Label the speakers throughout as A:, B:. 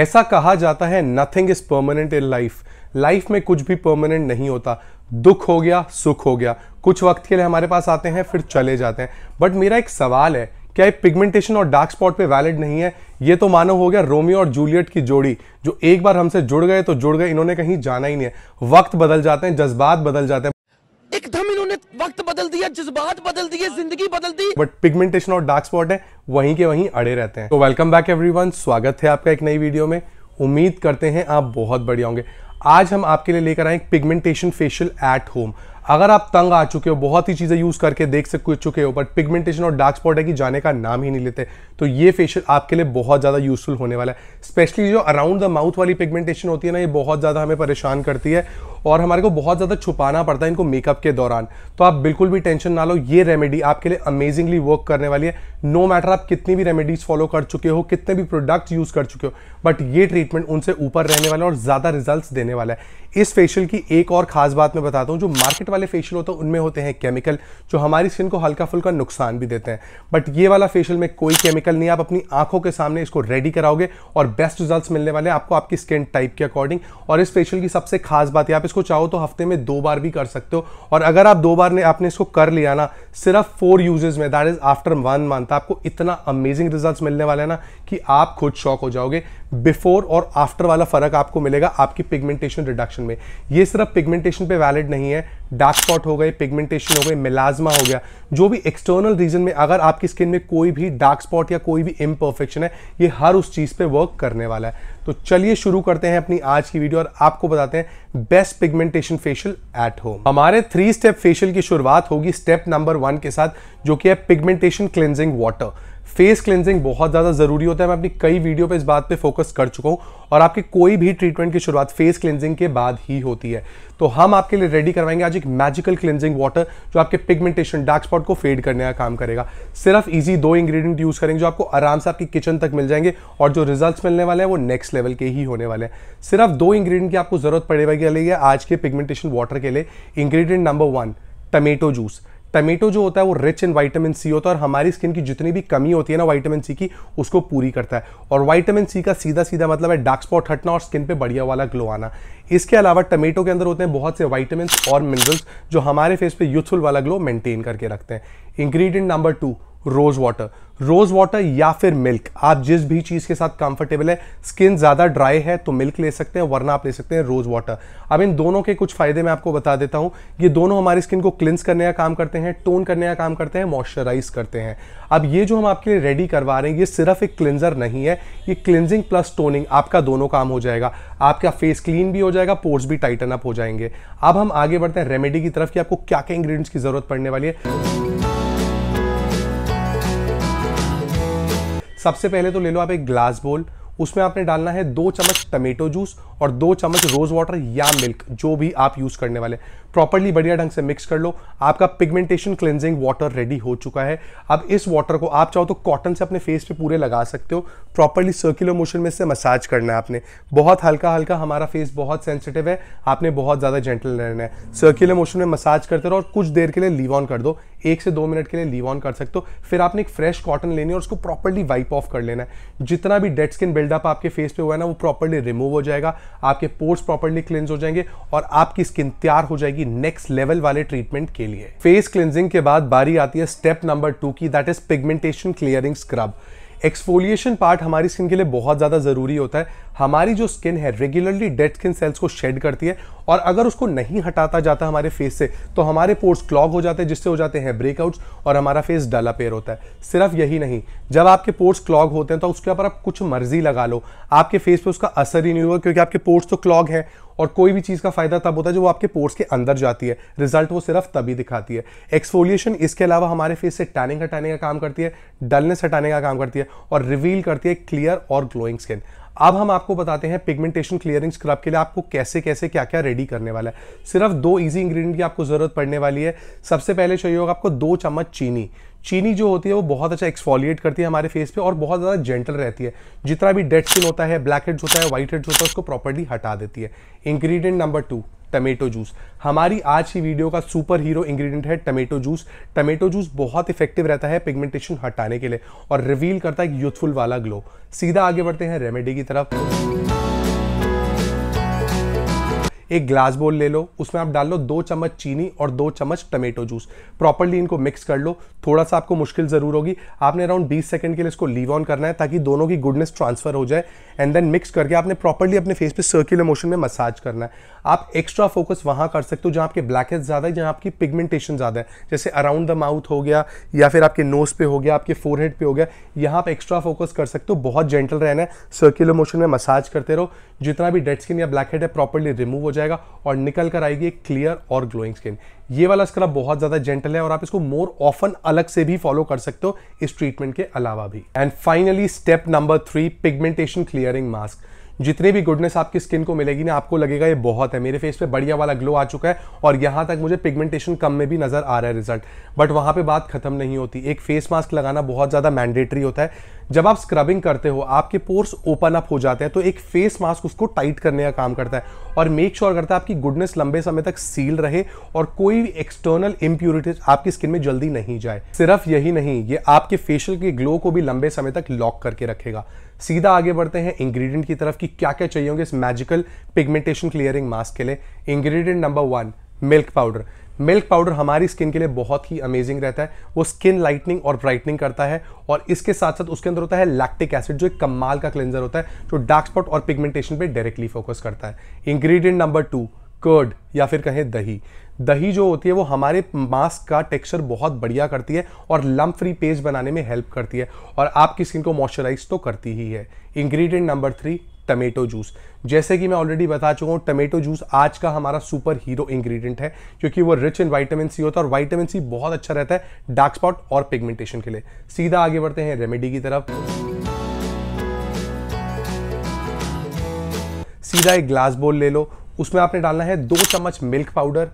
A: ऐसा कहा जाता है nothing is permanent in life life में कुछ भी परमानेंट नहीं होता दुख हो गया सुख हो गया कुछ वक्त के लिए हमारे पास आते हैं फिर चले जाते हैं बट मेरा एक सवाल है क्या ये पिगमेंटेशन और डार्क स्पॉट पे वैलिड नहीं है ये तो मानो हो गया रोमियो और जूलियट की जोड़ी जो एक बार हमसे जुड़ गए तो जुड़ गए इन्होंने कहीं जाना ही नहीं है वक्त बदल जाते हैं जज्बात बदल जाते हैं एकदम इन्होंने वक्त बदल दिया जज्बात बदल दिए जिंदगी बदल दी बट पिगमेंटेशन और डार्क स्पॉट है वहीं के वहीं अड़े रहते हैं तो वेलकम बैक एवरीवन स्वागत है आपका एक नई वीडियो में उम्मीद करते हैं आप बहुत बढ़िया होंगे आज हम आपके लिए लेकर आए पिगमेंटेशन फेशियल एट होम अगर आप तंग आ चुके हो बहुत ही चीज़ें यूज़ करके देख सक चुके हो बट पिगमेंटेशन और डार्क स्पॉट है कि जाने का नाम ही नहीं लेते तो ये फेशियल आपके लिए बहुत ज़्यादा यूजफुल होने वाला है स्पेशली जो अराउंड द माउथ वाली पिगमेंटेशन होती है ना ये बहुत ज़्यादा हमें परेशान करती है और हमारे को बहुत ज़्यादा छुपाना पड़ता है इनको मेकअप के दौरान तो आप बिल्कुल भी टेंशन ना लो ये रेमेडी आपके लिए अमेजिंगली वर्क करने वाली है नो no मैटर आप कितनी भी रेमेडीज फॉलो कर चुके हो कितने भी प्रोडक्ट्स यूज़ कर चुके हो बट ये ट्रीटमेंट उनसे ऊपर रहने वाला है और ज़्यादा रिजल्ट देने वाला है इस फेशियल की एक और खास बात मैं बताता हूँ जो मार्केट वाले फेशियल होते हैं उनमें होते हैं केमिकल जो हमारी स्किन को हल्का फुल्का नुकसान भी देते हैं बट ये वाला फेशियल में कोई केमिकल नहीं आप अपनी आंखों के सामने इसको रेडी कराओगे और बेस्ट रिजल्ट मिलने वाले आपको आपकी स्किन टाइप के अकॉर्डिंग और इस फेशियल की सबसे खास बात है आप इसको चाहो तो हफ्ते में दो बार भी कर सकते हो और अगर आप दो बार ने आपने इसको कर लिया ना सिर्फ फोर यूजेज में that is after one month आपको इतना अमेजिंग रिजल्ट मिलने वाले ना कि आप खुद शौक हो जाओगे बिफोर और आफ्टर वाला फर्क आपको मिलेगा आपकी पिगमेंटेशन रिडक्शन पिगमेंटेशन में ये सिर्फ पिगमेंटेशन पे वैलिड नहीं है डार्क स्पॉट हो गए पिगमेंटेशन हो गए मिलाजमा हो गया जो भी एक्सटर्नल रीजन में अगर आपकी स्किन में कोई भी डार्क स्पॉट या कोई भी इम्परफेक्शन है ये हर उस चीज़ पे वर्क करने वाला है तो चलिए शुरू करते हैं अपनी आज की वीडियो और आपको बताते हैं best pigmentation facial at home हमारे थ्री स्टेप फेशियल की शुरुआत होगी स्टेप नंबर वन के साथ जो कि है pigmentation cleansing water face cleansing बहुत ज़्यादा ज़रूरी होता है मैं अपनी कई वीडियो पे इस बात पे फोकस कर चुका हूँ और आपकी कोई भी ट्रीटमेंट की शुरुआत फेस क्लिनजिंग के बाद ही होती है तो हम आपके लिए रेडी करवाएंगे आज एक मैजिकल क्लिनजिंग वाटर जो आपके पिगमेंटेशन डार्क स्पॉट को फेड करने का काम करेगा सिर्फ ईजी दो इंग्रीडियंट यूज़ करेंगे जो आपको आराम से आपकी किचन तक मिल जाएंगे और जो रिजल्ट मिलने वाले हैं वो नेक्स्ट लेवल के ही होने वाले हैं सिर्फ दो इंग्रीडियंट की आपको ज़रूरत पड़ेगी आज के पिगमेंटेशन वाटर के लिए ingredient number one tomato juice tomato जो होता है वो रिच इन वाइटामिन सी होता है और हमारी स्किन की जितनी भी कमी होती है ना वाइटामिन सी की उसको पूरी करता है और वाइटामिन सी का सीधा सीधा मतलब है डार्क स्पॉट हटना और स्किन पे बढ़िया वाला ग्लो आना इसके अलावा टमेटो के अंदर होते हैं बहुत से वाइटामिन और मिनरल्स जो हमारे फेस पे यूथफुल वाला ग्लो मेंटेन करके रखते हैं ingredient number two rose water rose water या फिर मिल्क आप जिस भी चीज़ के साथ कंफर्टेबल है स्किन ज़्यादा ड्राई है तो मिल्क ले सकते हैं वरना आप ले सकते हैं रोज वाटर अब इन दोनों के कुछ फ़ायदे मैं आपको बता देता हूं ये दोनों हमारी स्किन को क्लिंस करने का काम करते हैं टोन करने का काम करते हैं मॉइस्चराइज करते हैं अब ये जो हम आपके लिए रेडी करवा रहे हैं ये सिर्फ एक क्लिंजर नहीं है ये क्लिंजिंग प्लस टोनिंग आपका दोनों काम हो जाएगा आपका फेस क्लीन भी हो जाएगा पोर्स भी टाइटन अप हो जाएंगे अब हम आगे बढ़ते हैं रेमेडी की तरफ कि आपको क्या क्या इंग्रीडियंट्स की ज़रूरत पड़ने वाली है सबसे पहले तो ले लो आप एक ग्लास बोल उसमें आपने डालना है दो चम्मच टमेटो जूस और दो चम्मच रोज वाटर या मिल्क जो भी आप यूज करने वाले प्रॉपरली बढ़िया ढंग से मिक्स कर लो आपका पिगमेंटेशन क्लेंजिंग वाटर रेडी हो चुका है अब इस वाटर को आप चाहो तो कॉटन से अपने फेस पे पूरे लगा सकते हो प्रॉपरली सर्कुलर मोशन में से मसाज करना है आपने बहुत हल्का हल्का हमारा फेस बहुत सेंसिटिव है आपने बहुत ज़्यादा जेंटल रहना है सर्कुलर मोशन में मसाज करते रहो और कुछ देर के लिए लीव ऑन कर दो एक से दो मिनट के लिए लीव ऑन कर सकते हो फिर आपने एक फ्रेश कॉटन लेनी है और उसको प्रॉपरली वाइप ऑफ कर लेना है जितना भी डेड स्किन बिल्डअप आपके फेस पे हुआ है ना वो प्रॉपरली रिमूव हो जाएगा आपके पोर्स प्रॉपरली क्लेंज हो जाएंगे और आपकी स्किन तैयार हो जाएगी नेक्स्ट लेवल वाले ट्रीटमेंट के लिए फेस क्लेंजिंग के बाद बारी आती है स्टेप नंबर टू की that is pigmentation clearing scrub exfoliation part हमारी स्किन के लिए बहुत ज़्यादा ज़रूरी होता है हमारी जो स्किन है रेगुलरली डेड स्किन सेल्स को शेड करती है और अगर उसको नहीं हटाता जाता हमारे फेस से तो हमारे पोर्ट्स क्लॉग हो जाते हैं जिससे हो जाते हैं ब्रेकआउट्स और हमारा फेस डला पेयर होता है सिर्फ यही नहीं जब आपके पोर्ट्स क्लॉग होते हैं तो उसके ऊपर आप कुछ मर्जी लगा लो आपके फेस पर उसका असर ही नहीं होगा क्योंकि आपके पोर्ट्स तो क्लॉग है और कोई भी चीज़ का फायदा तब होता है जो वो आपके पोर्स के अंदर जाती है रिजल्ट वो सिर्फ तभी दिखाती है एक्सफोलिएशन इसके अलावा हमारे फेस से टैनिंग हटाने का काम करती है डलनेस हटाने का काम करती है और रिवील करती है क्लियर और ग्लोइंग स्किन अब हम आपको बताते हैं पिगमेंटेशन क्लियरिंग स्क्रब के लिए आपको कैसे कैसे क्या क्या रेडी करने वाला है सिर्फ दो इजी इंग्रेडिएंट की आपको ज़रूरत पड़ने वाली है सबसे पहले चाहिए होगा आपको दो चम्मच चीनी चीनी जो होती है वो बहुत अच्छा एक्सफॉलिएट करती है हमारे फेस पे और बहुत ज़्यादा जेंटल रहती है जितना भी डेड स्किन होता है ब्लैक हेड्स होता है वाइट हेड्स होता है उसको प्रॉपरली हटा देती है ingredient number two tomato juice हमारी आज की वीडियो का सुपर हीरो इंग्रेडिएंट है टमेटो जूस टमेटो जूस बहुत इफेक्टिव रहता है पिगमेंटेशन हटाने के लिए और रिवील करता है यूथफुल वाला ग्लो सीधा आगे बढ़ते हैं रेमेडी की तरफ एक ग्लास बोल ले लो उसमें आप डाल लो दो चम्मच चीनी और दो चम्मच टमेटो जूस प्रॉपरली इनको मिक्स कर लो थोड़ा सा आपको मुश्किल ज़रूर होगी आपने अराउंड 20 सेकंड के लिए इसको लीव ऑन करना है ताकि दोनों की गुडनेस ट्रांसफर हो जाए एंड देन मिक्स करके आपने प्रॉपरली अपने फेस पे सर्कुलर मोशन में मसाज करना है आप एक्स्ट्रा फोकस वहाँ कर सकते हो जहाँ आपके ब्लैक ज़्यादा है जहाँ आपकी पिगमेंटेशन ज़्यादा है जैसे अराउंड द माउथ हो गया या फिर आपके नोज पे हो गया आपके फोरहेड पे हो गया यहाँ आप एक्स्ट्रा फोकस कर सकते हो बहुत जेंटल रहना है सर्कुलर मोशन में मसाज करते रहो जितना भी डेड स्किन या ब्लैक हेड है प्रॉपरली रिमूव हो जाएगा और निकल कर आएगी एक क्लियर और ग्लोइंग स्किन ये वाला स्क्रब बहुत ज़्यादा जेंटल है और आप इसको मोर ऑफन अलग से भी फॉलो कर सकते हो इस ट्रीटमेंट के अलावा भी and finally step number three pigmentation clearing mask जितनी भी गुडनेस आपकी स्किन को मिलेगी ना आपको लगेगा ये बहुत है मेरे फेस पे बढ़िया वाला ग्लो आ चुका है और यहां तक मुझे पिगमेंटेशन कम में भी नज़र आ रहा है रिजल्ट बट वहां पे बात खत्म नहीं होती एक फेस मास्क लगाना बहुत ज़्यादा मैंडेटरी होता है जब आप स्क्रबिंग करते हो आपके पोर्स ओपन अप हो जाते हैं तो एक फेस मास्क उसको टाइट करने का काम करता है और मेक श्योर sure करता है आपकी गुडनेस लंबे समय तक सील रहे और कोई एक्सटर्नल इम्प्योरिटीज आपकी स्किन में जल्दी नहीं जाए सिर्फ यही नहीं ये आपके फेशियल के ग्लो को भी लंबे समय तक लॉक करके रखेगा सीधा आगे बढ़ते हैं इंग्रेडिएंट की तरफ कि क्या क्या चाहिए होंगे इस मैजिकल पिगमेंटेशन क्लियरिंग मास्क के लिए ingredient number one milk powder milk powder हमारी स्किन के लिए बहुत ही अमेजिंग रहता है वो स्किन लाइटनिंग और ब्राइटनिंग करता है और इसके साथ साथ उसके अंदर होता है लैक्टिक एसिड जो एक कमाल का क्लेंजर होता है जो डार्क स्पॉट और पिगमेंटेशन पे डायरेक्टली फोकस करता है इंग्रेडिएंट नंबर टू कर्ड या फिर कहें दही दही जो होती है वो हमारे मास्क का टेक्सचर बहुत बढ़िया करती है और लम फ्री पेज बनाने में हेल्प करती है और आपकी स्किन को मॉइस्चराइज तो करती ही है ingredient number three tomato juice जैसे कि मैं ऑलरेडी बता चुका हूँ टमेटो जूस आज का हमारा सुपर हीरो इंग्रेडिएंट है क्योंकि वो रिच इन वाइटामिन सी होता है और वाइटामिन सी बहुत अच्छा रहता है डार्क स्पॉट और पिगमेंटेशन के लिए सीधा आगे बढ़ते हैं रेमेडी की तरफ सीधा एक ग्लास बोल ले लो उसमें आपने डालना है दो चम्मच मिल्क पाउडर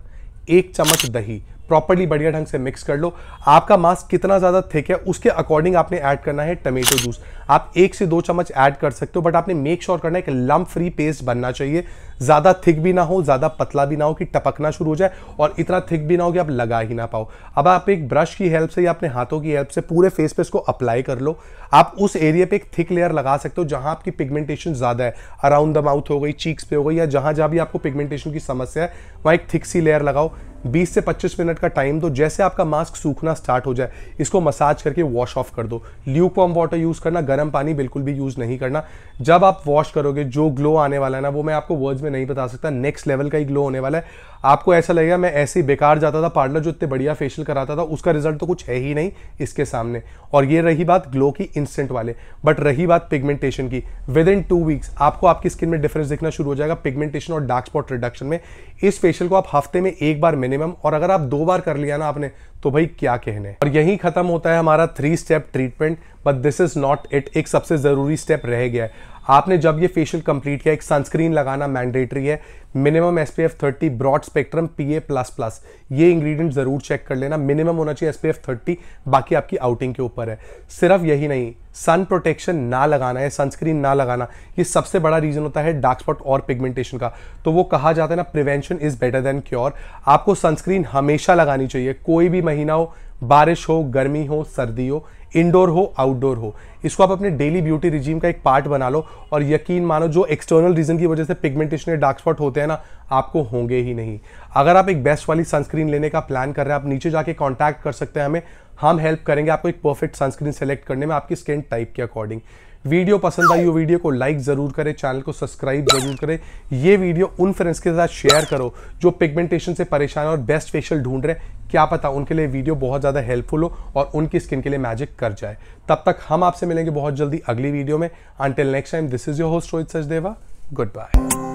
A: एक चम्मच दही प्रॉपरली बढ़िया ढंग से मिक्स कर लो आपका मास्क कितना ज़्यादा थिक है उसके अकॉर्डिंग आपने ऐड करना है टमेटो जूस आप एक से दो चम्मच ऐड कर सकते हो बट आपने मेक श्योर sure करना है कि लम्प फ्री पेस्ट बनना चाहिए ज़्यादा थिक भी ना हो ज़्यादा पतला भी ना हो कि टपकना शुरू हो जाए और इतना थिक भी ना हो कि आप लगा ही ना पाओ अब आप एक ब्रश की हेल्प से या अपने हाथों की हेल्प से पूरे फेस पे इसको अप्लाई कर लो आप उस एरिया पे एक थिक लेयर लगा सकते हो जहाँ आपकी पिगमेंटेशन ज़्यादा है अराउंड द माउथ हो गई चीक्स पे हो गई या जहाँ जहाँ भी आपको पिगमेंटेशन की समस्या है वहाँ एक थिक सी लेयर लगाओ 20 से 25 मिनट का टाइम दो जैसे आपका मास्क सूखना स्टार्ट हो जाए इसको मसाज करके वॉश ऑफ कर दो ल्यूक वॉम वाटर यूज़ करना गर्म पानी बिल्कुल भी यूज़ नहीं करना जब आप वॉश करोगे जो ग्लो आने वाला है ना वो मैं आपको वर्ड्स में नहीं बता सकता नेक्स्ट लेवल का ही ग्लो होने वाला है आपको ऐसा लगेगा मैं ऐसे ही बेकार जाता था पार्लर जो इतने बढ़िया फेशियल कराता था उसका रिजल्ट तो कुछ है ही नहीं इसके सामने और ये रही बात ग्लो की इंस्टेंट वाले बट रही बात पिगमेंटेशन की विद इन टू वीक्स आपको आपकी स्किन में डिफरेंस दिखना शुरू हो जाएगा पिगमेंटेशन और डार्क स्पॉट रिडक्शन में इस फेशियल को आप हफ्ते में एक बार मिनिमम और अगर आप दो बार कर लिया ना आपने तो भाई क्या कहने और यही खत्म होता है हमारा three step treatment but this is not it एक सबसे जरूरी स्टेप रह गया है आपने जब ये फेशियल कंप्लीट किया एक सनस्क्रीन लगाना मैंडेटरी है minimum S P F thirty broad spectrum P A plus plus ये इंग्रेडिएंट ज़रूर चेक कर लेना मिनिमम होना चाहिए एस पी एफ थर्टी बाकी आपकी आउटिंग के ऊपर है सिर्फ यही नहीं सन प्रोटेक्शन ना लगाना है सनस्क्रीन ना लगाना ये सबसे बड़ा रीज़न होता है डार्क स्पॉट और पिगमेंटेशन का तो वो कहा जाता है ना prevention is better than cure आपको सनस्क्रीन हमेशा लगानी चाहिए कोई भी महीना हो बारिश हो गर्मी हो सर्दी हो इंडोर हो आउटडोर हो इसको आप अपने डेली ब्यूटी रिजीम का एक पार्ट बना लो और यकीन मानो जो एक्सटर्नल रीजन की वजह से पिगमेंटेशन या डार्क स्पॉट होते हैं ना आपको होंगे ही नहीं अगर आप एक बेस्ट वाली सनस्क्रीन लेने का प्लान कर रहे हैं आप नीचे जाके कॉन्टैक्ट कर सकते हैं हमें हम हेल्प करेंगे आपको एक परफेक्ट सनस्क्रीन सेलेक्ट करने में आपकी स्किन टाइप के अकॉर्डिंग वीडियो पसंद आई हो वीडियो को लाइक ज़रूर करें चैनल को सब्सक्राइब ज़रूर करें ये वीडियो उन फ्रेंड्स के साथ शेयर करो जो पिगमेंटेशन से परेशान और बेस्ट फेशियल ढूंढ रहे हैं क्या पता उनके लिए वीडियो बहुत ज़्यादा हेल्पफुल हो और उनकी स्किन के लिए मैजिक कर जाए तब तक हम आपसे मिलेंगे बहुत जल्दी अगली वीडियो में until next time this is your host Rohit Sachdeva good bye